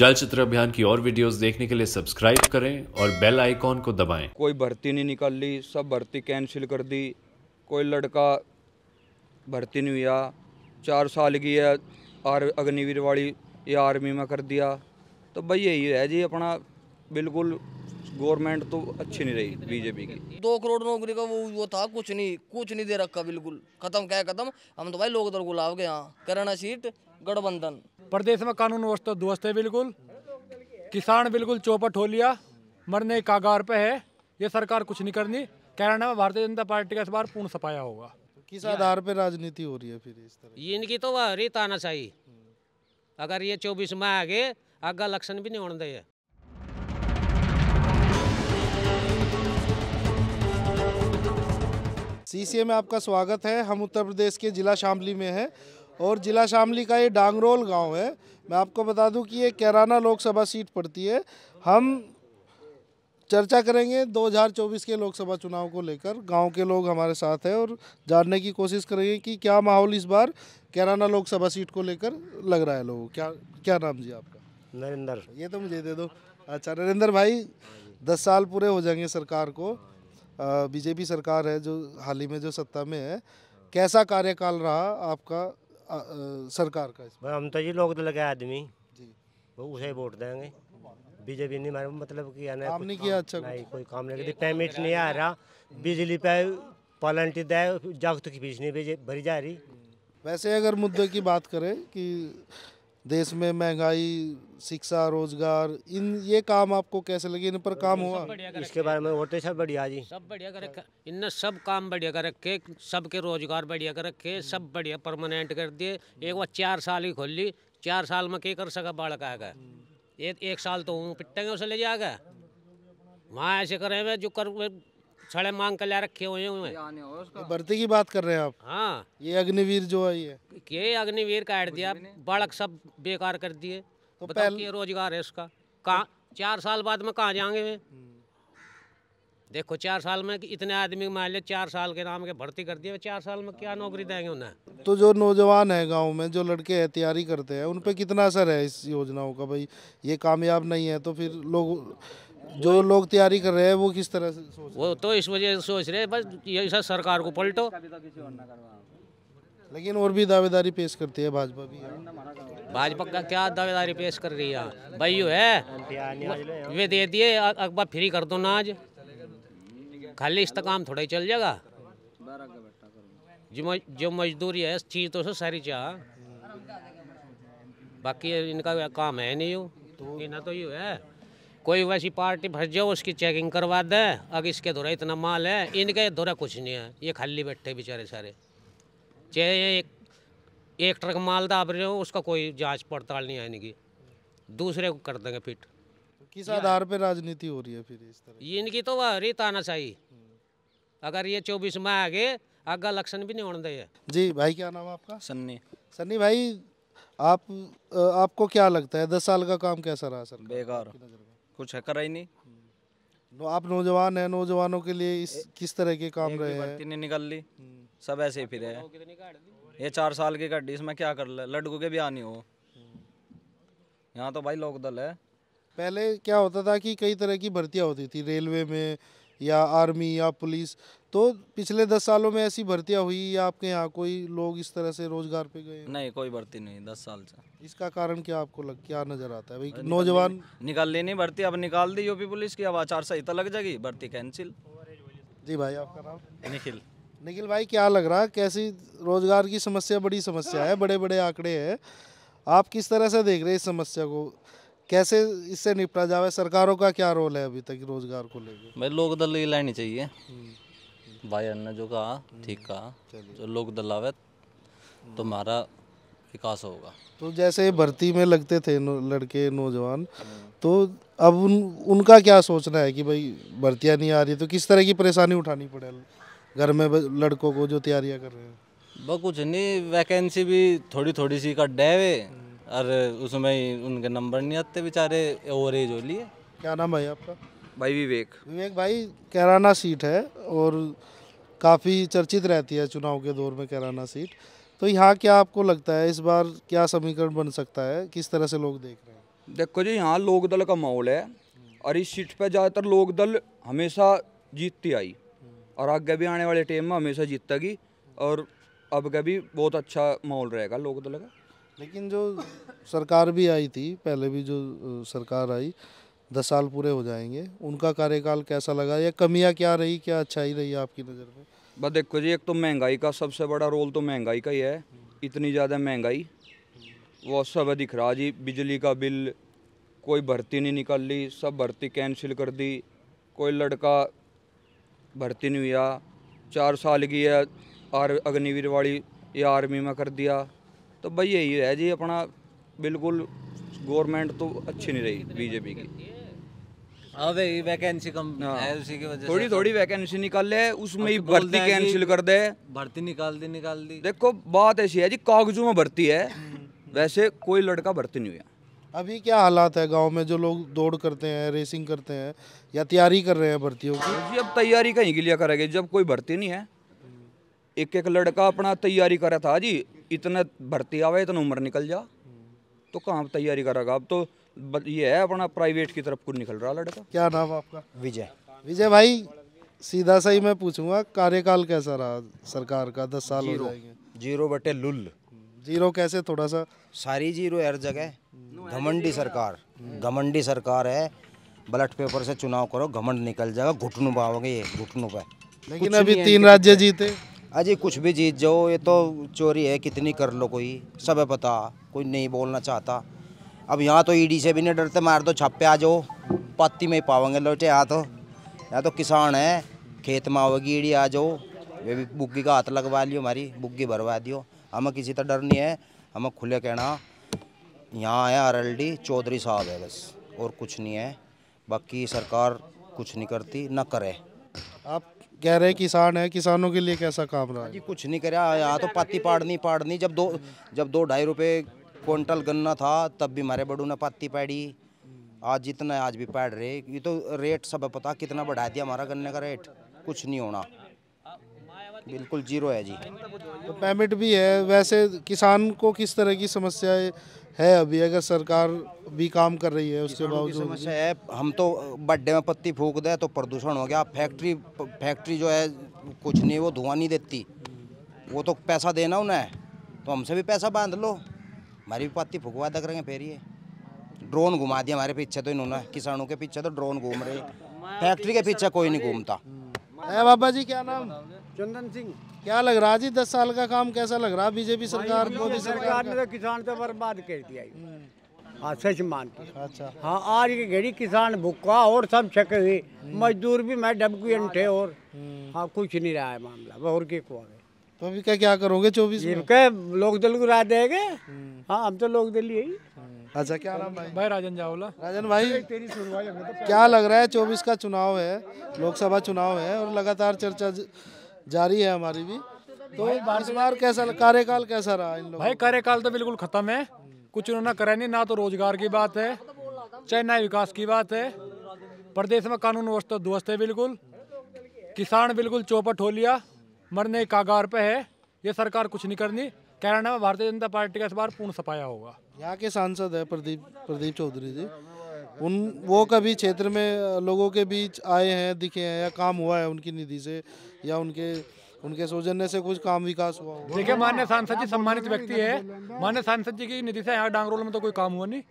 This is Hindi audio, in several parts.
चलचित्र अभियान की और वीडियोस देखने के लिए सब्सक्राइब करें और बेल आइकॉन को दबाएं। कोई भर्ती नहीं निकाल ली सब भर्ती कैंसिल कर दी कोई लड़का भर्ती नहीं हुआ चार साल की है आर अग्निवीर वाली ये आर्मी में कर दिया तो भाई यही है जी अपना बिल्कुल गवर्नमेंट तो अच्छी नहीं रही बीजेपी की दो करोड़ नौकरी का वो वो था कुछ नहीं कुछ नहीं दे रखा बिल्कुल खत्म क्या खत्म हम तो भाई लोकदल गुलाब के यहाँ करना सीट गठबंधन प्रदेश में कानून व्यवस्था ध्वस्त है बिल्कुल किसान बिल्कुल चौपट हो लिया मरने कागार पे है ये सरकार कुछ नहीं करनी हरियाणा में भारतीय जनता पार्टी का इस बार पूर्ण सफाया होगा किस आधार पर राजनीति हो रही है फिर इस तरह इनकी तो वह रीत आना चाहिए अगर ये चौबीस मई आगे आगे लक्षण भी नहीं होने देंगे सीसीए में आपका स्वागत है हम उत्तर प्रदेश के जिला शामली में हैं और जिला शामली का ये डांगरोल गांव है मैं आपको बता दूं कि ये कैराना लोकसभा सीट पड़ती है हम चर्चा करेंगे 2024 के लोकसभा चुनाव को लेकर गांव के लोग हमारे साथ हैं और जानने की कोशिश करेंगे कि क्या माहौल इस बार कैराना लोकसभा सीट को लेकर लग रहा है लोगों क्या क्या नाम जी आपका नरेंद्र ये तो मुझे दे दो अच्छा नरेंद्र भाई दस साल पूरे हो जाएंगे सरकार को बीजेपी सरकार है जो हाल ही में जो सत्ता में है कैसा कार्यकाल रहा आपका आ, सरकार का इसमें हम तो जी लोग तो लगे आदमी वो उसे वोट देंगे बीजेपी नहीं मारे मतलब कि ना अच्छा काम नहीं किया अच्छा नहीं कोई काम नहीं करती पेमेंट नहीं आ रहा बिजली पे पॉलटी दे जागत की फीस नहीं भरी जा रही वैसे अगर मुद्दे की बात करें कि देश में महंगाई शिक्षा रोजगार इन ये काम आपको कैसे लगे इन पर काम हुआ इसके बारे में होते सब बढ़िया जी सब बढ़िया कर रखे इनने सब काम बढ़िया कर रखे सबके रोजगार बढ़िया कर रखे सब बढ़िया परमानेंट कर दिए एक बार चार साल ही खोल ली चार साल में क्या कर सका बालक आएगा हम्म। एक एक साल तो पिटेंगे उसे ले जाएगा वहाँ ऐसे करे हुए जो कर छड़े मांग कर लिया रखे हुए हैं भर्ती की बात कर रहे हैं आप हाँ ये अग्निवीर जो है ये अग्निवीर का काट दिया बालक सब बेकार कर दिए तो बताओ रोजगार है उसका कहाँ चार साल बाद में कहाँ जाएंगे वे हम्म। देखो चार साल में इतने आदमी मान लिया चार साल के नाम के भर्ती कर दिए चार साल में क्या नौकरी देंगे उन्हें तो जो नौजवान है गांव में जो लड़के हैं तैयारी करते हैं उन पर कितना असर है इस योजनाओं का भाई ये कामयाब नहीं है तो फिर लोग जो लोग तैयारी कर रहे हैं वो किस तरह से वो तो इस वजह से सोच रहे बस ये सर सरकार को पलटो लेकिन और भी दावेदारी पेश करती है भाजपा भी भाजपा का क्या दावेदारी पेश कर रही है भाई है वे दे दिए अखबार फ्री कर दो ना आज खाली इसका काम थोड़ा ही चल जाएगा जो जो मजदूरी है चीज़ तो सो सारी चाह बाकी इनका काम है नहीं यू तो इन्हें तो यू है कोई वैसी पार्टी फंस जाओ उसकी चेकिंग करवा दे अब इसके धोरा इतना माल है इनके धोरा कुछ नहीं है ये खाली बैठे बेचारे सारे चाहे एक, एक ट्रक माल दाप रहे हो उसका कोई जांच पड़ताल नहीं है इनकी दूसरे को कर देंगे फिट किस आधार पर राजनीति हो रही है फिर इस तरह इनकी तो वह रही तानाशाही अगर ये चौबीस में आ गए आगे लक्षण भी नहीं होने जी भाई क्या नाम आपका सन्नी सन्नी भाई आप आपको क्या लगता है दस साल का काम कैसा रहा सर बेकार कुछ है करा ही नहीं नो आप नौजवान हैं नौजवानों के लिए इस किस तरह के काम रहे हैं निकल ली हम्म। सब ऐसे ही फिर है ये चार साल की गाड़ी इसमें क्या कर ले लड़कू के भी आनी हो हम्म। यहाँ तो भाई लोकदल है पहले क्या होता था कि कई तरह की भर्तियाँ होती थी रेलवे में या आर्मी या पुलिस तो पिछले दस सालों में ऐसी भर्तियां हुई या आपके यहाँ कोई लोग इस तरह से रोजगार पे गए नहीं कोई भर्ती नहीं दस साल से इसका कारण क्या आपको लग क्या नजर आता है भाई नौजवान निकाल लेनी भर्ती अब निकाल दी यूपी पुलिस की अब आचार संहिता लग जाएगी भर्ती कैंसिल जी भाई आपका नाम निखिल निखिल भाई क्या लग रहा है कैसी रोजगार की समस्या बड़ी समस्या है बड़े बड़े आंकड़े हैं आप किस तरह से देख रहे हैं इस समस्या को कैसे इससे निपटा जाए सरकारों का क्या रोल है अभी तक रोजगार को लेकर भाई लोग दल ही लानी चाहिए हम्म। भाई ने जो कहा हम्म। ठीक कहा जो लोग दल आवे तुम्हारा विकास होगा तो जैसे भर्ती में लगते थे नो, लड़के नौजवान हम्म। तो अब उन उनका क्या सोचना है कि भाई भर्तियाँ नहीं आ रही तो किस तरह की परेशानी उठानी पड़े घर में लड़कों को जो तैयारियाँ कर रहे हैं वह कुछ नहीं वैकेंसी भी थोड़ी थोड़ी सी का डे और उसमें उनके नंबर नहीं आते बेचारे ओवर एज हो लिए क्या नाम भाई आपका भाई विवेक विवेक भाई कैराना सीट है और काफ़ी चर्चित रहती है चुनाव के दौर में कैराना सीट तो यहाँ क्या आपको लगता है इस बार क्या समीकरण बन सकता है किस तरह से लोग देख रहे हैं देखो जी यहाँ लोकदल का माहौल है और इस सीट पर ज़्यादातर लोकदल हमेशा जीतती आई और आगे भी आने वाले टाइम में हमेशा जीतेगी और अब का भी बहुत अच्छा माहौल रहेगा लोकदल का लेकिन जो सरकार भी आई थी पहले भी जो सरकार आई दस साल पूरे हो जाएंगे उनका कार्यकाल कैसा लगा या कमियां क्या रही क्या अच्छाई रही आपकी नज़र में बस देखो जी एक तो महंगाई का सबसे बड़ा रोल तो महंगाई का ही है इतनी ज़्यादा महंगाई वो सब दिख रहा जी बिजली का बिल कोई भर्ती नहीं निकल ली सब भर्ती कैंसिल कर दी कोई लड़का भर्ती नहीं हुआ चार साल की है आर अग्निवीर वाली या आर्मी में कर दिया तो भाई यही है जी अपना बिल्कुल गवर्नमेंट तो अच्छी नहीं रही बीजेपी की अबे हाँ वैकेंसी कम हाँ। है उसी की वजह थोड़ी तो। थोड़ी वैकेंसी निकाल ले उसमें ही तो भर्ती कैंसिल कर दे भर्ती निकाल दी निकाल दी देखो बात ऐसी है जी कागजों में भर्ती है वैसे कोई लड़का भर्ती नहीं हुआ अभी क्या हालात है गांव में जो लोग दौड़ करते हैं रेसिंग करते हैं या तैयारी कर रहे हैं भर्तियों की अब तैयारी कहीं के लिए करेगी जब कोई भर्ती नहीं है एक एक लड़का अपना तैयारी करा था जी इतना भर्ती आवे इतना उम्र निकल जा तो कहाँ तैयारी करेगा अब तो ये है अपना प्राइवेट की तरफ को निकल रहा लड़का क्या नाम आपका विजय विजय भाई सीधा सही मैं पूछूंगा कार्यकाल कैसा रहा सरकार का दस साल हो जाएंगे जीरो बटे लुल जीरो कैसे थोड़ा सा सारी जीरो हर जगह घमंडी सरकार घमंडी सरकार है बलट पेपर से चुनाव करो घमंड निकल जाएगा घुटनू पाओगे ये घुटनू पे लेकिन अभी तीन राज्य जीते अजी कुछ भी जीत जाओ ये तो चोरी है कितनी कर लो कोई सब है पता कोई नहीं बोलना चाहता अब यहाँ तो ईडी e से भी नहीं डरते मार दो छापे आ जाओ पत्ती में ही पावेंगे लोटे यहाँ तो यहाँ तो किसान है खेत में आओगी ईडी आ जाओ ये भी बुग्गी का हाथ लगवा लियो हमारी बुग्गी भरवा दियो हमें किसी तरह डर नहीं है हमें खुले कहना यहाँ है आर एल डी चौधरी साहब है बस और कुछ नहीं है बाकी सरकार कुछ नहीं करती ना करे आप कह रहे किसान है किसानों के लिए कैसा काम रहा हाँ है जी कुछ नहीं कर यहाँ तो पत्ती पाड़नी पाड़नी जब दो जब दो ढाई रुपये क्विंटल गन्ना था तब भी हमारे बड़ू ने पत्ती पैड़ी आज जितना आज भी पैड रहे ये तो रेट सब पता कितना बढ़ा दिया हमारा गन्ने का रेट कुछ नहीं होना बिल्कुल जीरो है जी तो पेमेंट भी है वैसे किसान को किस तरह की समस्या है अभी अगर सरकार भी काम कर रही है उसके बावजूद समस्या है हम तो बड्डे में पत्ती फूक दे तो प्रदूषण हो गया फैक्ट्री फैक्ट्री जो है कुछ नहीं वो धुआं नहीं देती वो तो पैसा देना उन्हें तो हमसे भी पैसा बांध लो हमारी भी पत्ती फूकवा दक रहे हैं फिर ड्रोन घुमा दिया हमारे पीछे तो इन्होंने किसानों के पीछे तो ड्रोन घूम रहे फैक्ट्री के पीछे कोई नहीं घूमता है बाबा जी क्या नाम चंदन सिंह क्या लग रहा जी दस साल का काम कैसा लग रहा बीजेपी सरकार मोदी सरकार ने तो किसान तो बर्बाद कर दिया हम्म। हाँ सच मान के अच्छा हाँ आज की घड़ी किसान भूखा और सब छक हुए हम्म। मजदूर भी मैं डबकी हाँ, अंठे और हम्म। हाँ कुछ नहीं रहा है मामला और के को आगे तो अभी क्या क्या करोगे चौबीस क्या लोक दल को राय देंगे हाँ हम तो लोक दल ही है अच्छा क्या नाम भाई भाई राजन जावला राजन भाई तेरी सुनवाई तो- क्या लग रहा है चौबीस का चुनाव है लोकसभा चुनाव है और लगातार चर्चा जारी है हमारी भी तो इस बार कैसा कार्यकाल कैसा रहा इन भाई कार्यकाल तो बिल्कुल खत्म है कुछ उन्होंने करा नहीं ना तो रोजगार की बात है चाहे ना विकास की बात है प्रदेश में कानून व्यवस्था ध्वस्त है बिल्कुल किसान बिल्कुल चौपट हो लिया मरने कागार पे है ये सरकार कुछ नहीं करनी हरियाणा में भारतीय जनता पार्टी का इस बार पूर्ण सफाया होगा यहाँ के सांसद है प्रदीप प्रदीप चौधरी जी उन वो कभी क्षेत्र में लोगों के बीच आए हैं दिखे हैं या काम हुआ है उनकी निधि से या उनके उनके सौजन्य से कुछ काम विकास हुआ देखिए मान्य सांसद जी सम्मानित व्यक्ति है मान्य सांसद जी की निधि से यहाँ डांगरोल में तो कोई काम हुआ नहीं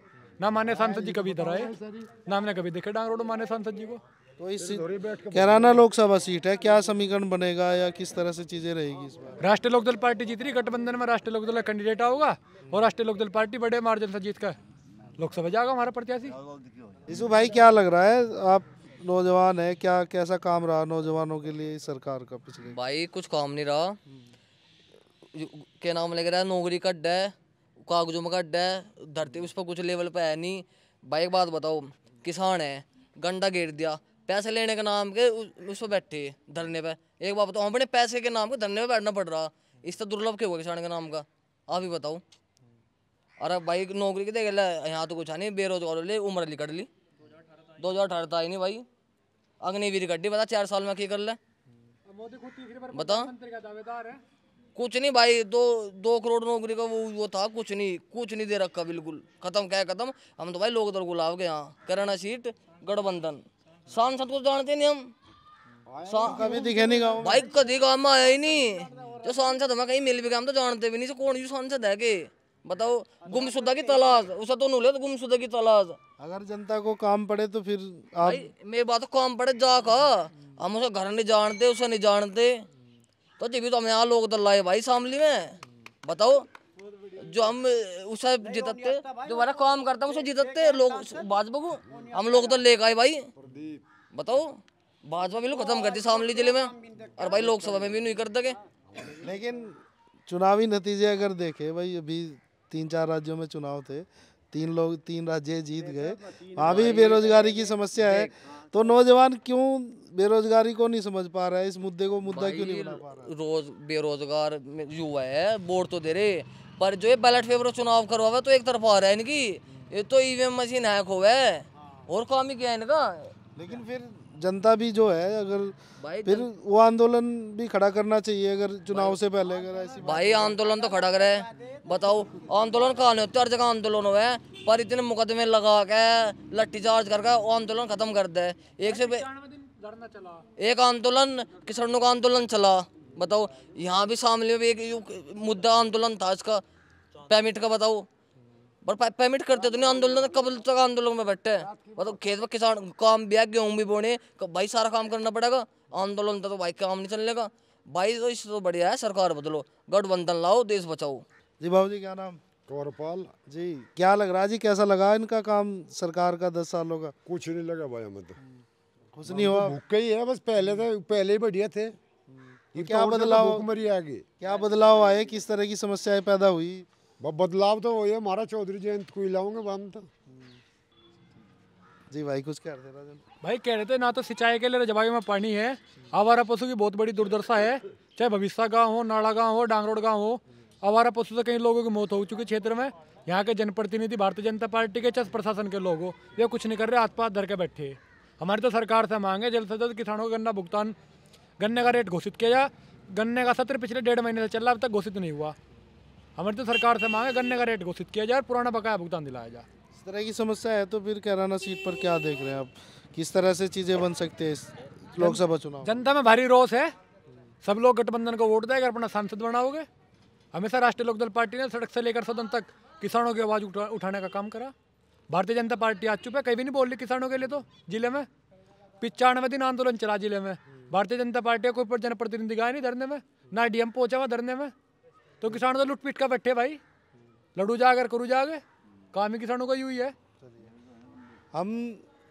ना मान्य सांसद जी कभी इधर आए ना हमने कभी देखे डांगरोल मान्य सांसद जी को तो इस कैराना लोकसभा सीट है क्या समीकरण बनेगा या किस तरह से चीजें रहेगी राष्ट्रीय लोकदल पार्टी जीत रही गठबंधन में राष्ट्रीय लोकदल का कैंडिडेट होगा और राष्ट्रीय लोकदल पार्टी बड़े मार्जिन से जीत का लोकसभा जाएगा हमारा प्रत्याशी यीशु भाई क्या लग रहा है आप नौजवान है क्या कैसा काम रहा नौजवानों के लिए सरकार का पिछले भाई कुछ काम नहीं रहा क्या नाम लग रहा है नौकरी कट है कागजों में कट है धरती उस पर कुछ लेवल पर है नहीं भाई एक बात बताओ किसान है गंडा घेर दिया पैसे लेने के नाम के उस पर बैठे धरने पर एक बात बताओ अपने पैसे के नाम के धरने पर बैठना पड़ रहा इस तरह दुर्लभ क्यों हुआ किसान के नाम का आप ही बताओ अरे भाई नौकरी के देखे यहाँ तो कुछ नहीं बेरोजगार ले उम्र ली कट ली दो हज़ार अठारह था ही नहीं भाई अग्निवीर कटी बता चार साल में की कर ले बता कुछ नहीं भाई दो दो करोड़ नौकरी का वो वो था कुछ नहीं कुछ नहीं दे रखा बिल्कुल खत्म क्या खत्म हम तो भाई लोग दल तो गुलाब के यहाँ करना सीट गठबंधन सांसद को तो जानते नहीं हम कभी दिखे नहीं गाँव भाई कभी गाँव में आया ही नहीं जो सांसद हमें कहीं मिल भी गया हम तो जानते भी नहीं कौन जो सांसद है के बताओ गुमशुदा की तलाश उसे तो नूले तो गुमशुदा की तलाश अगर जनता को काम पड़े तो फिर आप मेरी बात तो काम पड़े जा का हम उसे घर नहीं जानते उसे नहीं जानते तो जब भी तो हम यहाँ लोग तो लाए भाई सामली में बताओ जो हम उसे जीतते जो हमारा काम करता है उसे जीतते लोग भाजपा को हम लोग तो लेकर आए भाई बताओ भाजपा भी लोग खत्म करती सामली जिले में और भाई लोकसभा में भी नहीं कर सके लेकिन चुनावी नतीजे अगर देखे भाई अभी तीन चार राज्यों में चुनाव थे तीन लोग तीन राज्य जीत गए वहाँ भी बेरोजगारी की समस्या है हाँ। तो नौजवान क्यों बेरोजगारी को नहीं समझ पा रहा है इस मुद्दे को मुद्दा क्यों नहीं बना पा रहा रोज बेरोजगार युवा है वोट तो दे रहे पर जो ये बैलेट पेपर चुनाव करवा हुआ तो एक तरफ आ रहा है इनकी ये तो ईवीएम मशीन हैक हुआ है और काम ही क्या है इनका लेकिन फिर जनता भी जो है अगर फिर वो आंदोलन भी खड़ा करना चाहिए अगर चुनाव से पहले अगर ऐसी भाई आंदोलन तो खड़ा करे बताओ आंदोलन कहा नहीं होता हर जगह आंदोलन हुआ है पर इतने मुकदमे लगा के लट्ठी चार्ज करके आंदोलन खत्म कर दे एक से एक आंदोलन किसानों का आंदोलन चला बताओ यहाँ भी शामिल में भी एक मुद्दा आंदोलन था इसका पेमिट का बताओ पर पेमेंट करते तो नहीं आंदोलन तो कब तक आंदोलन में बैठे हैं तो खेत में किसान काम भी है गेहूँ भी बोने तो भाई सारा काम करना पड़ेगा आंदोलन तो भाई काम नहीं चलने का भाई तो इससे तो बढ़िया है सरकार बदलो गठबंधन लाओ देश बचाओ जी बाबू जी क्या नाम कौरपाल जी क्या लग रहा जी कैसा लगा इनका काम सरकार का दस सालों का कुछ नहीं लगा भाई हमें तो कुछ नहीं हुआ भूखे ही है बस पहले तो पहले ही बढ़िया थे तो क्या बदलाव क्या बदलाव आए किस तरह की समस्याएं पैदा हुई बदलाव तो वही महाराज चौधरी जयंत को ही लाऊंगे हम तो जी भाई कुछ कह रहे थे भाई कह रहे थे ना तो सिंचाई के लिए जवाई में पानी है आवारा पशु की बहुत बड़ी दुर्दशा है चाहे भविष्या गाँव हो नाड़ा गाँव हो डांगरोड गाँव हो आवारा पशु से कई लोगों की मौत हो चुकी क्षेत्र में यहाँ के जनप्रतिनिधि भारतीय जनता पार्टी के चाहे प्रशासन के लोग हो ये कुछ नहीं कर रहे हाथ पाथ धर के बैठे हमारी तो सरकार से मांगे जल्द से जल्द किसानों का गन्ना भुगतान गन्ने का रेट घोषित किया जाए गन्ने का सत्र पिछले डेढ़ महीने से चल रहा अब तक घोषित नहीं हुआ हमारी तो सरकार से मांगे गन्ने का रेट घोषित किया जाए पुराना बकाया भुगतान दिलाया जाए इस तरह की समस्या है तो फिर कैराना सीट पर क्या देख रहे हैं आप किस तरह से चीज़ें बन सकते हैं लोकसभा चुनाव जनता में भारी रोष है सब लोग गठबंधन को वोट देगा अपना सांसद बनाओगे हमेशा राष्ट्रीय लोकदल पार्टी ने सड़क से लेकर सदन तक किसानों की आवाज़ उठाने का काम करा भारतीय जनता पार्टी आज चुप है कहीं भी नहीं बोल रही किसानों के लिए तो जिले में पिचानवे दिन आंदोलन चला जिले में भारतीय जनता पार्टी का कोई जनप्रतिनिधि गाय नहीं धरने में ना डीएम पहुंचा हुआ धरने में तो किसान तो लुट पीट का बैठे भाई लड़ू अगर करू जा काम ही किसानों का ही है हम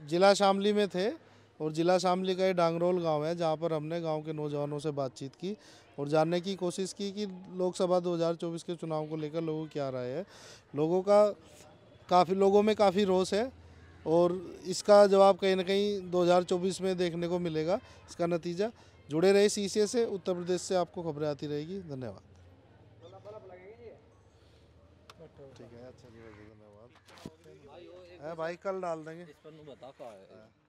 जिला शामली में थे और जिला शामली का ये डांगरोल गांव है जहां पर हमने गांव के नौजवानों से बातचीत की और जानने की कोशिश की कि लोकसभा 2024 के चुनाव को लेकर लोगों क्या राय है लोगों का काफ़ी लोगों में काफ़ी रोष है और इसका जवाब कहीं ना कहीं 2024 में देखने को मिलेगा इसका नतीजा जुड़े रहे सी से उत्तर प्रदेश से आपको खबरें आती रहेगी धन्यवाद है भाई कल डाल देंगे इस पर बता कहा है